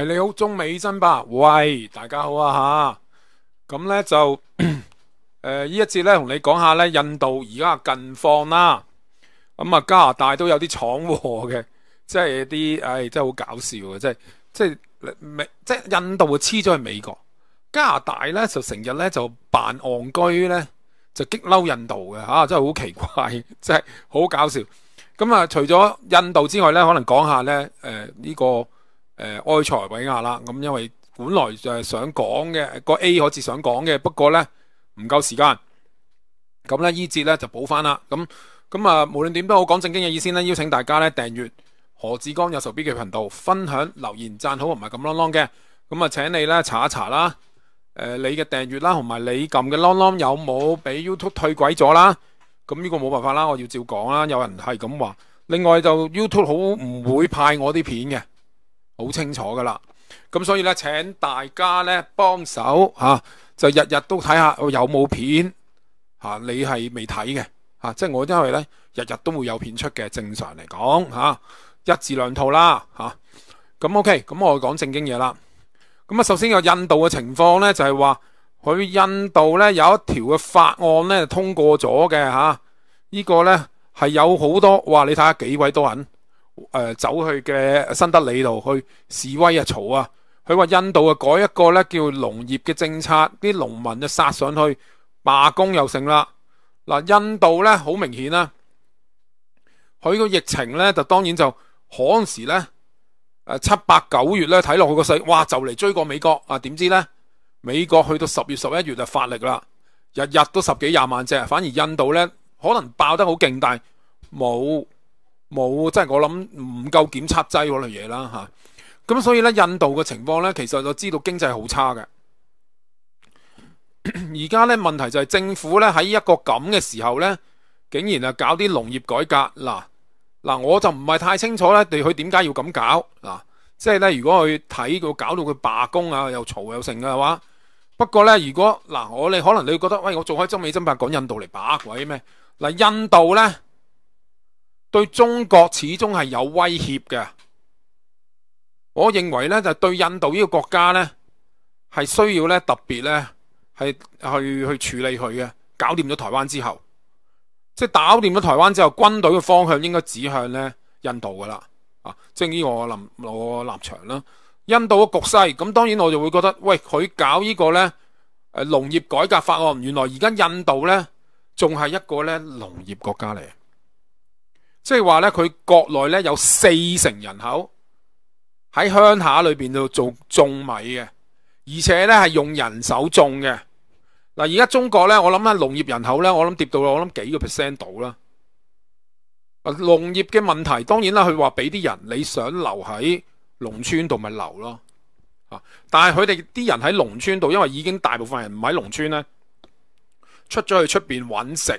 系你好，中美争吧？喂，大家好啊吓，咁咧就诶 呢一节咧同你讲下咧，印度而家近况啦，咁啊加拿大都有啲闯祸嘅，即系啲，唉，真系好搞笑，即系，即系美，即系印度啊黐咗去美国，加拿大咧就成日咧就扮戆居咧，就激嬲印度嘅吓，真系好奇怪，真系好搞笑。咁啊，除咗印度之外咧，可能讲下咧，诶呢个。誒愛財偉亞啦，咁因為本來就係想講嘅個 A 可似想講嘅，不過咧唔夠時間咁咧依節咧就補翻啦。咁咁啊，無論點都好，講正經嘅意思咧，邀請大家咧訂閱何志剛有仇必嘅頻道，分享留言贊好唔係咁啷啷嘅。咁啊，請你咧查一查啦，誒你嘅訂閱啦，同埋你撳嘅啷啷有冇俾 YouTube 退鬼咗啦？咁呢個冇辦法啦，我要照講啦。有人係咁話，另外就 YouTube 好唔會派我啲片嘅。好清楚噶啦，咁所以咧，請大家咧幫手吓，就日日都睇下有冇片吓，你係未睇嘅吓，即係我因为咧日日都會有片出嘅，正常嚟講吓，一至兩套啦吓。咁 OK，咁我講正經嘢啦。咁啊，首先有印度嘅情況咧，就係話佢印度咧有一條嘅法案咧通過咗嘅吓，呢個咧係有好多哇！你睇下幾位多人。诶，走去嘅新德里度去示威啊，嘈啊！佢话印度啊改一个咧叫农业嘅政策，啲农民就杀上去罢工又成啦。嗱，印度咧好明显啦，佢个疫情咧就当然就嗰时咧诶七八九月咧睇落去个世，哇就嚟追过美国啊！点知咧美国去到十月十一月就发力啦，日日都十几廿万只，反而印度咧可能爆得好劲，但系冇。冇，即系我谂唔够检测剂嗰类嘢啦，吓。咁所以咧，印度嘅情况咧，其实就知道经济好差嘅。而家咧问题就系政府咧喺一个咁嘅时候咧，竟然啊搞啲农业改革。嗱嗱，我就唔系太清楚咧，对佢点解要咁搞。嗱，即系咧，如果去睇到搞到佢罢工啊，又嘈又成嘅话。不过咧，如果嗱，我你可能你觉得，喂，我做开中美争霸，讲印度嚟把鬼咩？嗱，印度咧。对中国始终系有威胁嘅，我认为呢，就对印度呢个国家呢，系需要呢特别呢系去去处理佢嘅，搞掂咗台湾之后，即系搞掂咗台湾之后，军队嘅方向应该指向呢印度噶啦啊！即系依我立我立场啦。印度嘅局势咁，当然我就会觉得喂，佢搞呢个呢诶农业改革法案，原来而家印度呢仲系一个呢农业国家嚟。即系话咧，佢国内咧有四成人口喺乡下里边度做种米嘅，而且咧系用人手种嘅。嗱，而家中国咧，我谂下农业人口咧，我谂跌到我谂几个 percent 度啦。农业嘅问题，当然啦，佢话俾啲人你想留喺农村度咪留咯。啊，但系佢哋啲人喺农村度，因为已经大部分人唔喺农村咧，出咗去出边揾食。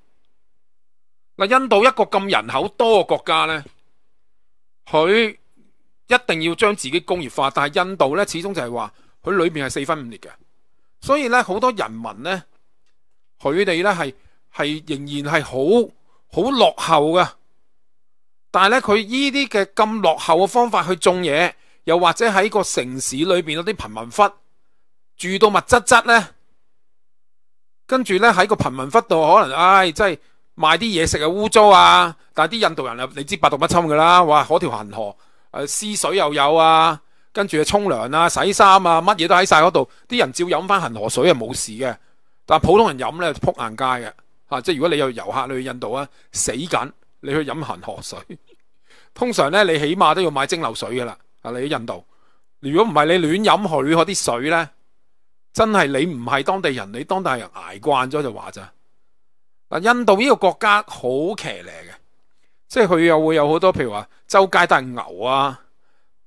嗱，印度一个咁人口多嘅国家咧，佢一定要将自己工业化，但系印度咧始终就系话佢里边系四分五裂嘅，所以咧好多人民咧，佢哋咧系系仍然系好好落后嘅，但系咧佢呢啲嘅咁落后嘅方法去种嘢，又或者喺个城市里边嗰啲贫民窟住到密质质咧，跟住咧喺个贫民窟度可能唉真系。賣啲嘢食啊，污糟啊！但系啲印度人啊，你知百毒不侵㗎啦。哇，可條恒河，誒，屍水又有啊，跟住啊，沖涼啊、洗衫啊，乜嘢都喺晒嗰度。啲人照飲翻恒河水係冇事嘅，但系普通人飲咧，撲硬街嘅嚇。即系如果你有遊客你去印度啊，死緊！你去飲恒河水，通常咧你起碼都要買蒸馏水㗎啦。喺印度，如果唔係你亂飲去嗰啲水咧，真係你唔係當地人，你當地人捱慣咗就話咋。嗱，印度呢个国家好骑呢嘅，即系佢又会有好多，譬如话周街都系牛啊，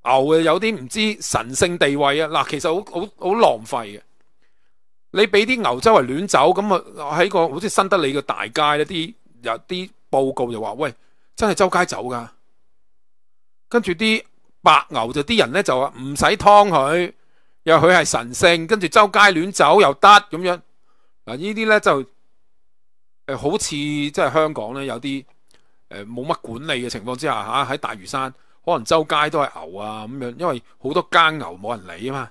牛啊有啲唔知神圣地位啊，嗱其实好好好浪费嘅，你俾啲牛周围乱走咁啊，喺个好似新德里嘅大街咧，啲有啲报告就话喂，真系周街走噶，跟住啲白牛就啲人咧就话唔使劏佢，又佢系神圣，跟住周街乱走又得咁样，嗱呢啲咧就。诶，好似即系香港咧，有啲诶冇乜管理嘅情况之下吓，喺大屿山可能周街都系牛啊咁样，因为好多耕牛冇人理啊嘛。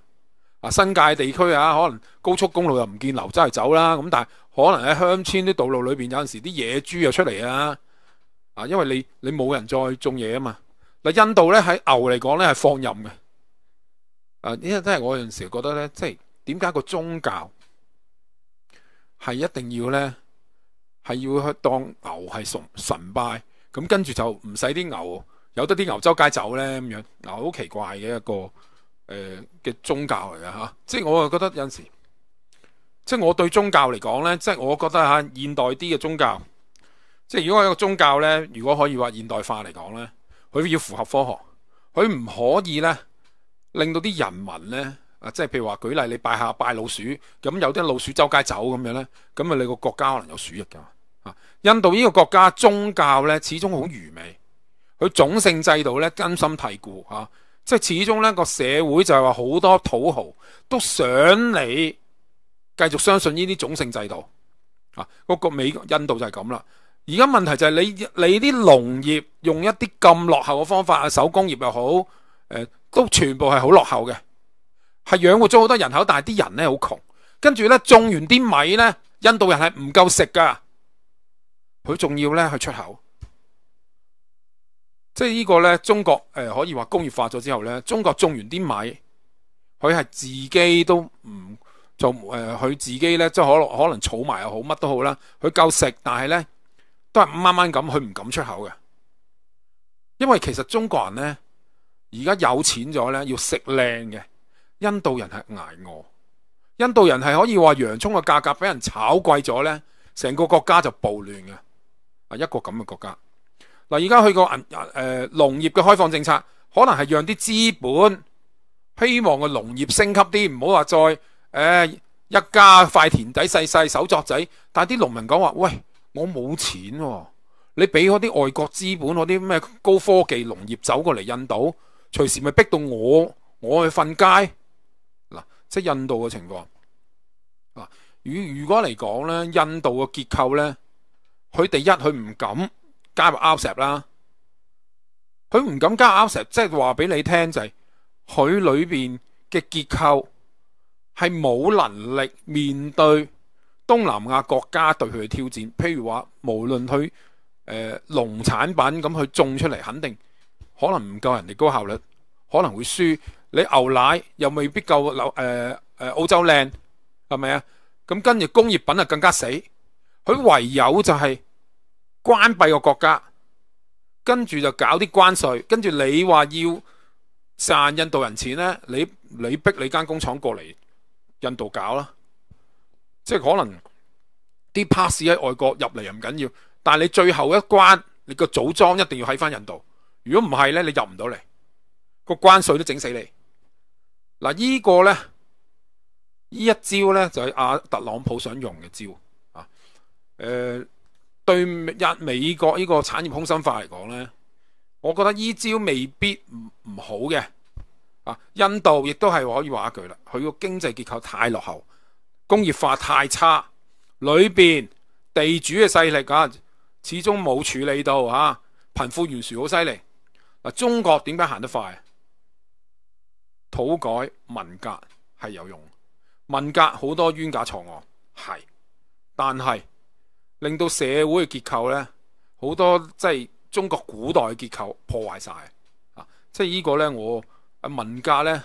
啊，新界地区啊，可能高速公路又唔见牛周嚟走啦。咁但系可能喺乡村啲道路里边，有阵时啲野猪又出嚟啊。啊，因为你你冇人再种嘢啊嘛。嗱，印度咧喺牛嚟讲咧系放任嘅。啊，呢真系我阵时觉得咧，即系点解个宗教系一定要咧？系要去当牛，系崇崇拜，咁跟住就唔使啲牛，有得啲牛周街走呢。咁样，牛好奇怪嘅一个诶嘅宗教嚟嘅吓，即系我啊觉得有阵时，即系我对宗教嚟讲呢，即系我觉得吓现代啲嘅宗教，即系如果一个宗教呢，如果可以话现代化嚟讲呢，佢要符合科学，佢唔可以呢令到啲人民呢。啊，即係譬如話舉例，你拜下拜老鼠，咁有啲老鼠周街走咁樣咧，咁啊，你個國家可能有鼠疫㗎啊。印度呢個國家宗教咧始終好愚昧，佢種姓制度咧根深蒂固嚇，即係始終咧個社會就係話好多土豪都想你繼續相信呢啲種姓制度啊。個個美印度就係咁啦。而家問題就係你你啲農業用一啲咁落後嘅方法啊，手工業又好，誒都全部係好落後嘅。系养活咗好多人口，但系啲人咧好穷，跟住咧种完啲米咧，印度人系唔够食噶，佢仲要咧去出口，即系呢个咧中国诶可以话工业化咗之后咧，中国种完啲米，佢系自己都唔就诶佢自己咧即系可能可能储埋又好乜都好啦，佢够食，但系咧都系掹掹咁，佢唔敢出口嘅，因为其实中国人咧而家有钱咗咧要食靓嘅。印度人係挨餓，印度人係可以話洋葱嘅價格俾人炒貴咗呢，成個國家就暴亂嘅啊！一個咁嘅國家嗱，而家去個银诶農業嘅開放政策，可能係讓啲資本希望個農業升級啲，唔好話再誒一家塊田底細細手作仔。但系啲農民講話：，喂，我冇錢喎，你俾開啲外國資本嗰啲咩高科技農業走過嚟印度，隨時咪逼到我我去瞓街。即印度嘅情況啊！如如果嚟講咧，印度嘅結構咧，佢第一佢唔敢加入 u p s a p 啦，佢唔敢加入 u p s a p 即係話俾你聽就係佢裏边嘅結構係冇能力面對東南亞國家對佢嘅挑戰。譬如話，無論佢诶農產品咁去種出嚟，肯定可能唔夠人哋高效率，可能會輸。你牛奶又未必够流，诶诶澳洲靓系咪啊？咁跟住工业品啊更加死，佢唯有就系关闭个国家，跟住就搞啲关税，跟住你话要赚印度人钱咧，你你逼你间工厂过嚟印度搞啦，即系可能啲 p a s s 喺外国入嚟又唔紧要，但系你最后一关，你个组装一定要喺翻印度，如果唔系咧，你入唔到嚟，个关税都整死你。嗱，依個呢，依一招呢，就係阿特朗普想用嘅招啊！誒，對日美國呢個產業空心化嚟講呢，我覺得依招未必唔唔好嘅啊！印度亦都係可以話一句啦，佢個經濟結構太落後，工業化太差，裏邊地主嘅勢力啊，始終冇處理到嚇，貧富懸殊好犀利。嗱，中國點解行得快？土改、文革係有用，文革好多冤假錯案系，但係令到社會嘅結構咧好多即係中國古代嘅結構破壞晒啊！即係呢個咧，我啊革咧，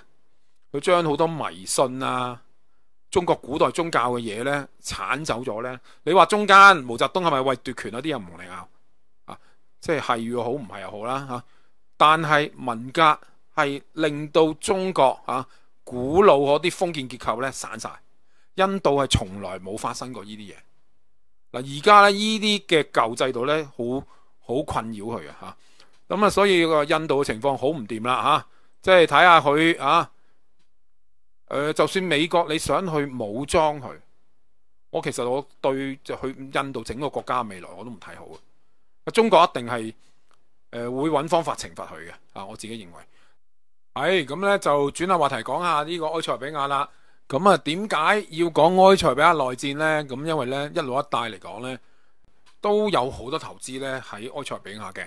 佢將好多迷信啊、中國古代宗教嘅嘢咧，鏟走咗咧。你話中間毛澤東係咪為奪權嗰啲人唔你拗啊？即係係又好，唔係又好啦嚇。但係文革。係令到中國啊古老嗰啲封建結構咧散晒。印度係從來冇發生過呢啲嘢嗱，而家咧呢啲嘅舊制度咧，好好困擾佢啊。吓。咁啊，所以個印度嘅情況好唔掂啦。吓，即係睇下佢啊。誒，就算美國你想去武裝佢，我其實我對就去印度整個國家嘅未來我都唔睇好啊。中國一定係誒會揾方法懲罰佢嘅啊。我自己認為。系咁咧，就转下话题讲下呢个埃塞比亚啦。咁啊，点解要讲埃塞比亚内战咧？咁因为咧一路一带嚟讲咧，都有好多投资咧喺埃塞比亚嘅。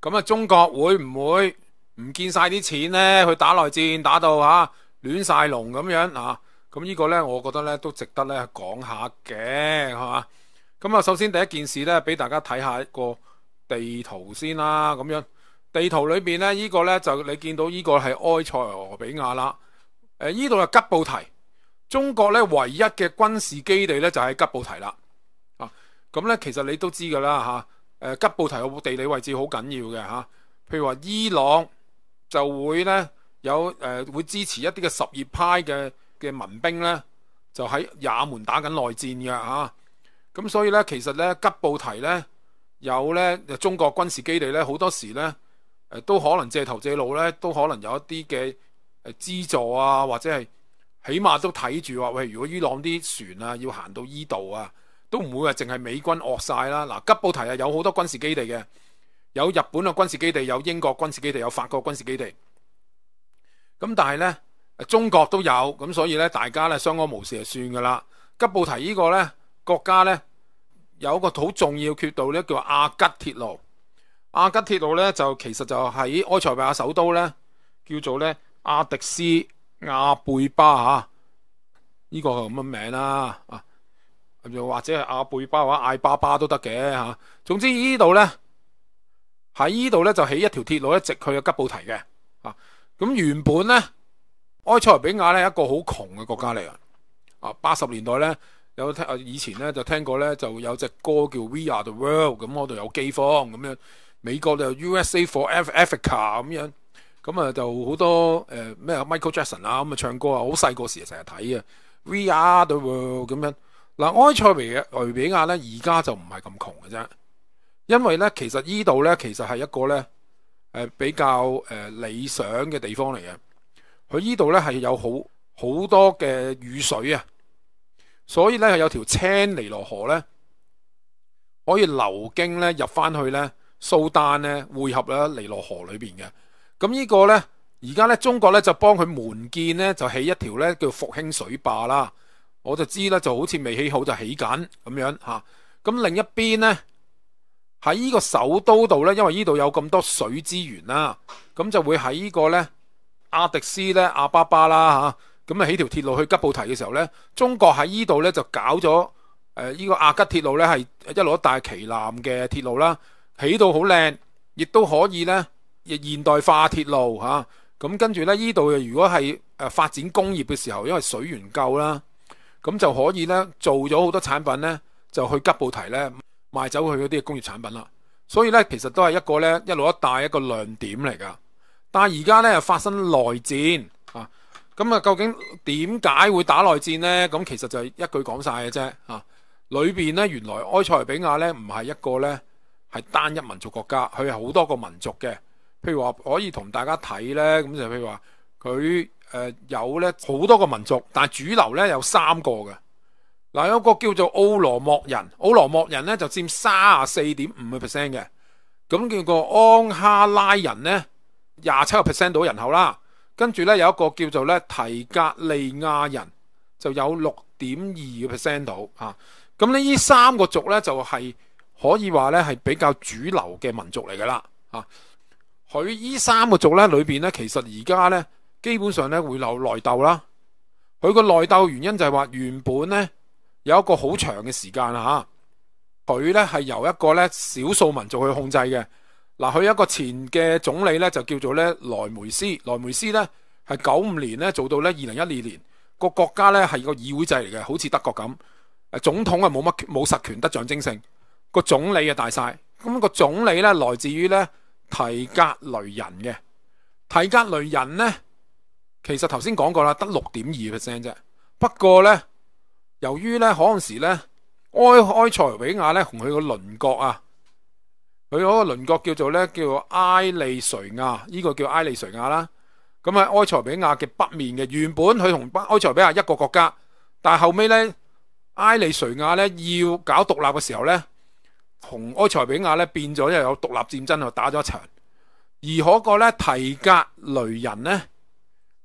咁啊，中国会唔会唔见晒啲钱咧？去打内战，打到吓乱晒龙咁样啊？咁呢个咧，我觉得咧都值得咧讲下嘅，系嘛？咁啊，首先第一件事咧，俾大家睇下一个地图先啦，咁样。地图里边咧，呢个咧就你见到呢个系埃塞俄比亚啦。诶，呢度系吉布提，中国咧唯一嘅军事基地咧就喺吉布提啦。啊，咁咧其实你都知噶啦吓。诶，吉布提个地理位置好紧要嘅吓。譬如话伊朗就会咧有诶会支持一啲嘅十叶派嘅嘅民兵咧，就喺也门打紧内战嘅吓。咁所以咧其实咧吉布提咧有咧中国军事基地咧好多时咧。誒都可能借頭借路咧，都可能有一啲嘅誒資助啊，或者係起碼都睇住話，喂，如果伊朗啲船啊要行到依度啊，都唔會話淨係美軍惡晒啦。嗱，吉布提啊有好多軍事基地嘅，有日本嘅軍事基地，有英國軍事基地，有法國軍事基地。咁但係咧，中國都有，咁所以咧大家咧相安無事就算噶啦。吉布提呢個咧國家咧有一個好重要缺度咧，叫亞吉鐵路。阿吉铁路咧就其实就喺埃塞比亚首都咧，叫做咧阿迪斯亚贝巴吓，呢个系咁嘅名啦，啊，又或者系阿贝巴或者艾巴巴都得嘅吓。总之呢度咧喺呢度咧就起一条铁路一直去吉布提嘅，啊，咁原本咧埃塞比亚咧一个好穷嘅国家嚟啊，啊，八十年代咧有听啊，以前咧就听过咧就有只歌叫 We Are the World，咁嗰度有饥荒咁样。美國就 USA for Africa 咁樣，咁啊就好多誒咩 Michael Jackson 啊咁啊唱歌啊，好細個時成日睇嘅。We are the world 咁樣。嗱，埃塞俄利比亞咧，而家就唔係咁窮嘅啫，因為咧其實依度咧其實係一個咧誒比較誒理想嘅地方嚟嘅。佢依度咧係有好好多嘅雨水啊，所以咧係有條青尼羅河咧可以流經咧入翻去咧。蘇丹咧會合咧尼羅河裏边嘅咁呢個呢，而家呢中國呢就幫佢門建呢，就起一條呢叫復興水坝啦。我就知呢，就好似未起好就起緊咁樣吓。咁另一邊呢，喺呢個首都度呢，因為呢度有咁多水資源啦，咁就會喺呢個呢阿迪斯呢阿巴巴啦嚇咁啊起條鐵路去吉布提嘅時候呢，中國喺呢度呢就搞咗诶，呢個阿吉鐵路呢係一路帶旗南嘅鐵路啦。起到好靚，亦都可以呢，亦現代化鐵路吓。咁跟住呢，呢度如果係诶發展工業嘅時候，因為水源夠啦，咁就可以呢，做咗好多產品呢，就去吉布提呢賣走佢嗰啲工業產品啦。所以呢，其實都係一個呢，一路一带一個亮點嚟噶。但係而家呢，發生內戰啊，咁啊究竟點解會打內戰呢？咁其實就係一句講晒嘅啫啊。裏边呢，原來埃塞俄比亞呢，唔係一個呢。系單一民族國家，佢係好多個民族嘅。譬如話可以同大家睇呢，咁就譬如話佢诶有呢好多個民族，但系主流呢有三個嘅。嗱，有個叫做奧羅莫人，奧羅莫人呢就佔啊四點五嘅 percent 嘅。咁叫个安哈拉人呢，廿七個 percent 到人口啦。跟住呢，有一個叫做咧提格利亞人，就有六點二嘅 percent 到啊。咁呢三個族呢就係。可以話咧係比較主流嘅民族嚟噶啦。啊，佢依三個族咧，裏边咧其實而家咧基本上咧會有內鬥啦。佢個內鬥原因就係話原本咧有一個好長嘅時間吓，佢咧係由一個咧少數民族去控制嘅嗱。佢一個前嘅總理咧就叫做咧萊梅斯。萊梅斯咧係九五年咧做到咧二零一二年個國家咧係個議會制嚟嘅，好似德國咁。總統啊冇乜冇實權，得象征性。个总理啊，大晒咁个总理咧，来自于咧提格雷人嘅提格雷人咧。其实头先讲过啦，得六点二 percent 啫。不过咧，由于咧，嗰阵时咧，埃埃塞比亚咧同佢个邻国啊，佢嗰个邻国叫做咧，叫做埃利垂亚，呢个叫埃利垂亚啦。咁喺埃塞比亚嘅北面嘅原本佢同埃塞比亚一个国家，但系后尾咧，埃利垂亚咧要搞独立嘅时候咧。同埃塞比亚咧变咗又有独立战争又打咗一场。而嗰个咧提格雷人咧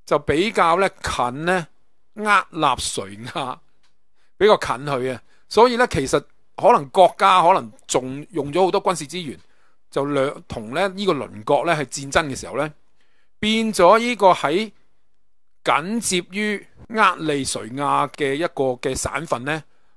就比较咧近咧厄纳垂亚比较近佢啊，所以咧其实可能国家可能仲用咗好多军事资源，就两同咧呢个邻国咧系战争嘅时候咧变咗呢个喺紧接于厄利垂亚嘅一个嘅省份咧。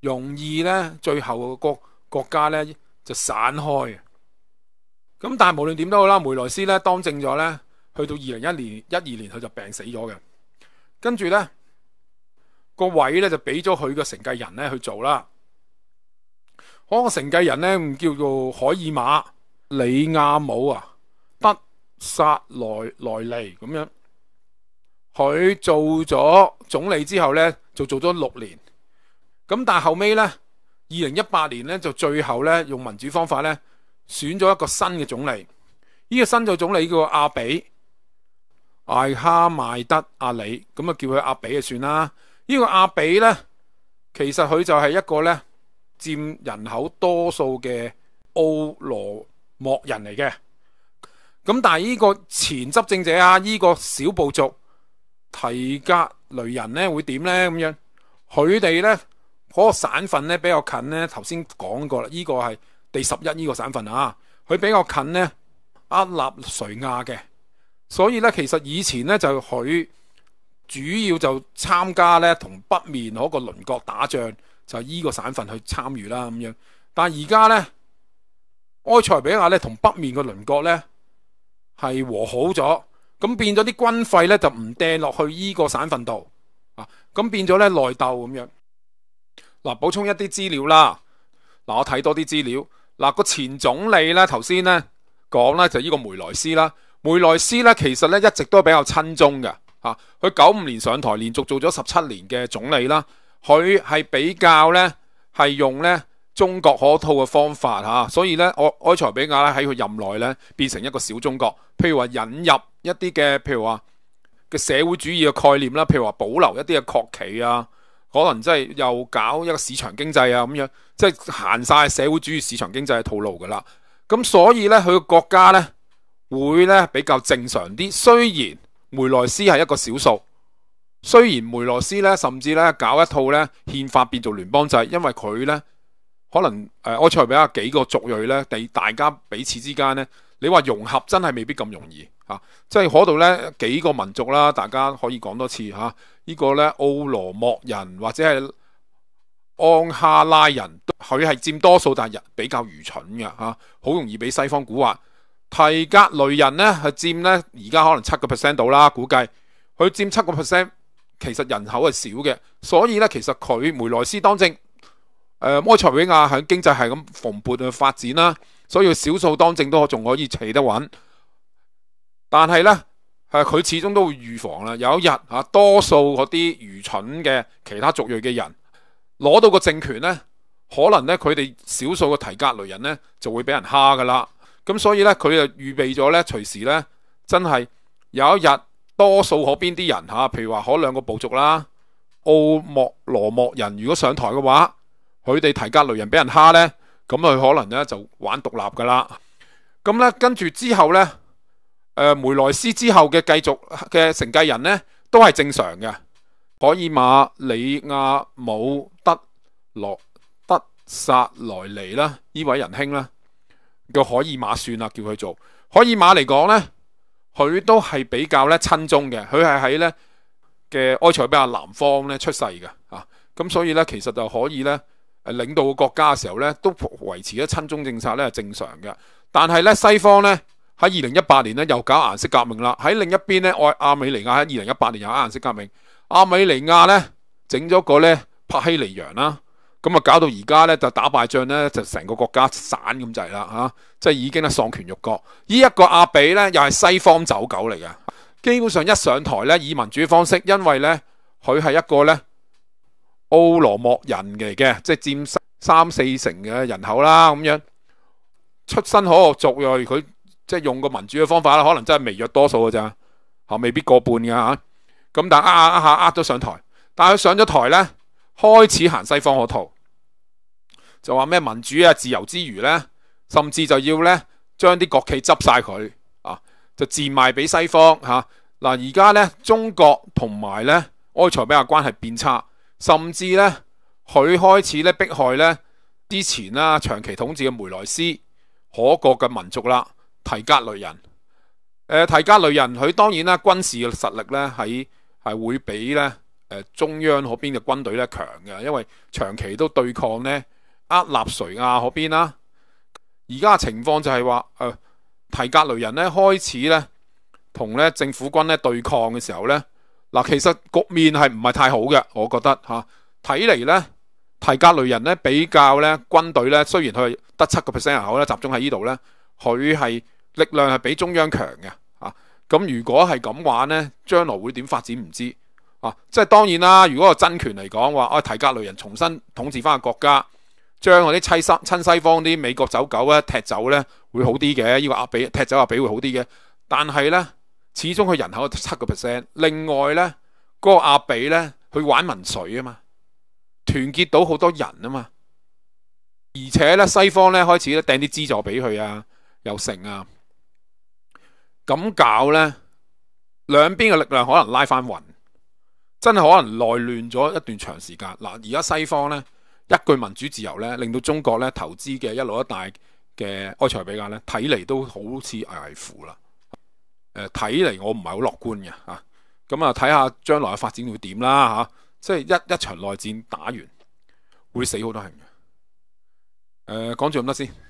容易咧，最后国国家咧就散开咁但系无论点都好啦，梅莱斯咧当政咗咧，去到二零一年一二年佢就病死咗嘅。跟住咧个位咧就俾咗佢嘅承继人咧去做啦。嗰个承继人咧叫做海尔马里亚姆啊，德萨莱莱利咁样。佢做咗总理之后咧，就做咗六年。咁但系后尾呢，二零一八年呢，就最后呢，用民主方法呢，选咗一个新嘅总理。呢个新嘅总理叫阿比艾哈迈德阿里，咁啊叫佢阿比就算啦。呢个阿比呢，其实佢就系一个呢，占人口多数嘅奥罗莫人嚟嘅。咁但系呢个前执政者啊，呢个小部族提格雷人呢，会点呢？咁样？佢哋呢。嗰個省份咧比較近咧，頭先講過啦，呢個係第十一呢個省份啊，佢比較近咧，阿納垂亞嘅，所以咧其實以前咧就佢主要就參加咧同北面嗰個鄰國打仗，就依個省份去參與啦咁樣。但係而家咧，埃塞比亞咧同北面個鄰國咧係和好咗，咁變咗啲軍費咧就唔掟落去依個省份度啊，咁變咗咧內鬥咁樣。嗱，補充一啲資料啦。嗱，我睇多啲資料。嗱，個前總理咧，頭先咧講咧就呢個梅莱斯啦。梅莱斯咧其實咧一直都比較親中嘅。吓。佢九五年上台，連續做咗十七年嘅總理啦。佢係比較咧係用咧中國可套嘅方法吓，所以咧我愛塞比亞咧喺佢任內咧變成一個小中國。譬如話引入一啲嘅譬如話嘅社會主義嘅概念啦，譬如話保留一啲嘅国企啊。可能真係又搞一個市場經濟啊咁樣，即係行晒社會主義市場經濟嘅套路㗎啦。咁所以咧，佢個國家咧會咧比較正常啲。雖然梅內斯係一個少數，雖然梅內斯咧甚至咧搞一套咧憲法變做聯邦制，因為佢咧可能诶愛塞比亚幾個族裔咧，地大家彼此之間咧，你話融合真係未必咁容易。啊，即係嗰度呢幾個民族啦，大家可以講多次嚇。依個呢，奧羅莫人或者係安哈拉人，佢係佔多數，但係人比較愚蠢嘅吓，好容易俾西方蛊話。提格雷人呢，係佔呢而家可能七個 percent 到啦，估計佢佔七個 percent，其實人口係少嘅，所以呢，其實佢梅莱斯當政，誒摩塞比亞喺經濟係咁蓬勃去發展啦，所以少數當政都仲可以企得穩。但系呢，诶，佢始終都會預防啦。有一日，啊，多數嗰啲愚蠢嘅其他族裔嘅人攞到個政權呢，可能呢，佢哋少數嘅提格雷人呢，就會俾人蝦噶啦。咁所以呢，佢就預備咗呢，隨時呢，真係有一日，多數嗰邊啲人嚇，譬如話嗰兩個部族啦，奧莫羅莫人，如果上台嘅話，佢哋提格雷人俾人蝦呢，咁佢可能呢，就玩獨立噶啦。咁呢，跟住之後呢。梅莱斯之後嘅继续嘅承繼人呢，都係正常嘅。海爾马、里亞姆德洛德薩萊尼啦，呢位仁兄啦，叫海爾马算啦，叫佢做海爾马嚟講呢，佢都係比較咧親中嘅，佢係喺咧嘅埃塞比亞南方咧出世嘅啊，咁所以呢，其實就可以呢。領導國家嘅時候咧都維持咗親中政策咧係正常嘅，但係咧西方咧。喺二零一八年咧又搞颜色革命啦，喺另一边咧，我阿美尼亚喺二零一八年又搞颜色革命。阿美尼亚咧整咗个咧帕西尼扬啦，咁啊搞到而家咧就打败仗咧就成个国家散咁滞啦吓，即系已经咧丧权辱国。呢一个阿比咧又系西方走狗嚟嘅，基本上一上台咧以民主方式，因为咧佢系一个咧奥罗莫人嚟嘅，即系占三三四成嘅人口啦咁样，出身可恶族裔佢。即係用個民主嘅方法啦，可能真係微弱多數嘅咋吓未必過半噶吓。咁但係呃呃下呃咗上台，但係上咗台咧，開始行西方嗰套，就話咩民主啊自由之餘咧，甚至就要咧將啲國企執晒佢啊，就自賣俾西方吓。嗱。而家咧中國同埋咧埃塞比亚關係變差，甚至咧佢開始咧迫害咧之前啦長期統治嘅梅莱斯可國嘅民族啦。提格雷人，誒提格雷人，佢當然啦，軍事嘅實力咧喺係會比咧誒中央嗰邊嘅軍隊咧強嘅，因為長期都對抗咧厄納垂亞嗰邊啦。而家嘅情況就係話诶，提格雷人咧開始咧同咧政府軍咧對抗嘅時候咧，嗱其實局面係唔係太好嘅，我覺得吓，睇嚟咧提格雷人咧比較咧軍隊咧，雖然佢得七個 percent 人口咧集中喺呢度咧，佢係。力量係比中央強嘅，啊咁如果係咁玩呢，將來會點發展唔知啊！即係當然啦，如果個真權嚟講話，啊提格雷人重新統治翻個國家，將嗰啲亲西親西方啲美國走狗咧踢走呢，會好啲嘅。呢个阿比踢走阿比會好啲嘅，但係呢，始終佢人口七個 percent。另外咧，個阿比呢，去玩民粹啊嘛，團結到好多人啊嘛，而且咧西方咧開始咧掟啲資助俾佢啊，又成啊！咁搞呢，两边嘅力量可能拉翻匀，真系可能内乱咗一段长时间。嗱，而家西方呢，一句民主自由呢，令到中国呢投资嘅一路一大嘅埃塞比亚呢，睇嚟都好似危危乎啦。睇嚟我唔系好乐观嘅吓。咁啊，睇下将来嘅发展会点啦吓。即系一一场内战打完，会死好多人嘅。诶，讲住咁多先。